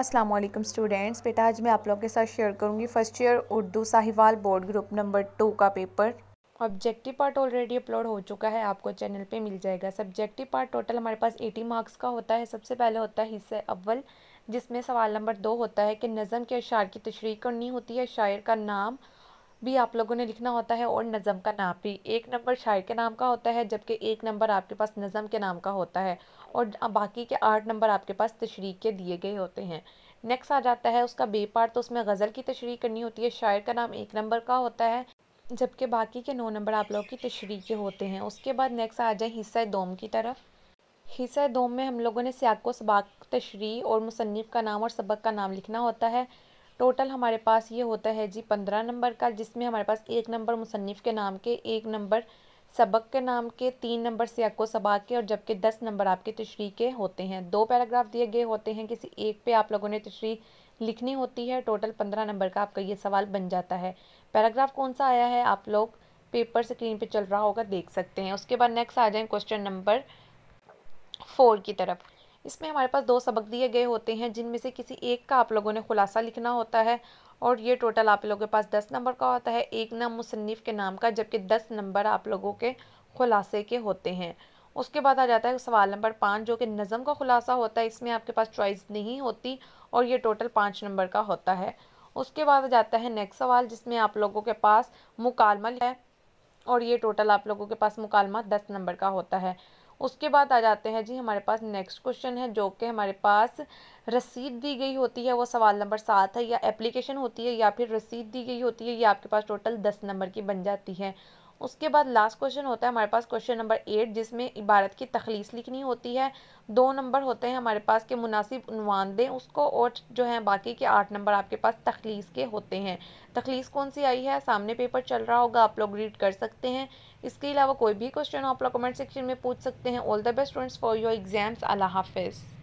अस्सलाम वालेकुम स्टूडेंट्स बेटा आज मैं आप लोगों के साथ शेयर करूंगी first year Urdu Sahiwal board group number two का paper objective part already upload हो चुका है आपको चैनल पे मिल जाएगा सब्जेक्टिव पार्ट टोटल हमारे पास 80 मार्क्स का होता है सबसे पहले होता है हिस्से अव्वल जिसमें सवाल नंबर दो होता है कि नज़म के अशार की तशरी करनी होती है शायर का नाम भी आप लोगों ने लिखना होता है और नज़म का भी एक नंबर शायर के नाम का होता है जबकि एक नंबर आपके पास नज़म के नाम का होता है और बाकी के आठ नंबर आपके पास तशरी के दिए गए होते हैं नेक्स्ट आ जाता है उसका बेपार तो उसमें गज़ल की तशरी करनी होती है शायर का नाम एक नंबर का होता है जबकि बाकी के नौ नंबर आप लोगों की तशरी के होते हैं उसके बाद नेक्स्ट आ जाए हिस्सा दोम की तरफ हिस्सा दोम में हम लोगों ने सियाको सबाक तशरी और मुसनफ़ का नाम और सबक का नाम लिखना होता है टोटल हमारे पास ये होता है जी पंद्रह नंबर का जिसमें हमारे पास एक नंबर मुसनफ़ के नाम के एक नंबर सबक के नाम के तीन नंबर सियाको सबा के और जबकि दस नंबर आपके तशरी के होते हैं दो पैराग्राफ दिए गए होते हैं किसी एक पे आप लोगों ने तशरी लिखनी होती है टोटल पंद्रह नंबर का आपका ये सवाल बन जाता है पैराग्राफ कौन सा आया है आप लोग पेपर स्क्रीन पे चल रहा होगा देख सकते हैं उसके बाद नेक्स्ट आ जाए क्वेश्चन नंबर फोर की तरफ इसमें हमारे पास दो सबक दिए गए होते हैं जिनमें से किसी एक का आप लोगों ने खुलासा लिखना होता है और ये टोटल आप लोगों के पास दस नंबर का होता है एक नाम मुसनफ़ के नाम का जबकि दस नंबर आप लोगों के खुलासे के होते हैं उसके बाद आ जाता है सवाल नंबर पाँच जो कि नज़म का खुलासा होता है इसमें आपके पास चॉइस नहीं होती और ये टोटल पाँच नंबर का होता है उसके बाद आ जाता है नेक्स्ट सवाल जिसमें आप लोगों के पास मुकालमा है और ये टोटल आप लोगों के पास मुकालमा दस नंबर का होता है उसके बाद आ जाते हैं जी हमारे पास नेक्स्ट क्वेश्चन है जो कि हमारे पास रसीद दी गई होती है वो सवाल नंबर सात है या एप्लीकेशन होती है या फिर रसीद दी गई होती है ये आपके पास टोटल दस नंबर की बन जाती है उसके बाद लास्ट क्वेश्चन होता है हमारे पास क्वेश्चन नंबर एट जिसमें इबारत की तखलीस लिखनी होती है दो नंबर होते हैं हमारे पास के मुनासिब उनवान दें उसको और जो है बाकी के आठ नंबर आपके पास तखलीस के होते हैं तखलीस कौन सी आई है सामने पेपर चल रहा होगा आप लोग रीड कर सकते हैं इसके अलावा कोई भी क्वेश्चन आप लोग कमेंट सेक्शन में पूछ सकते हैं all the best students for your exams अल्लाह हाफिज़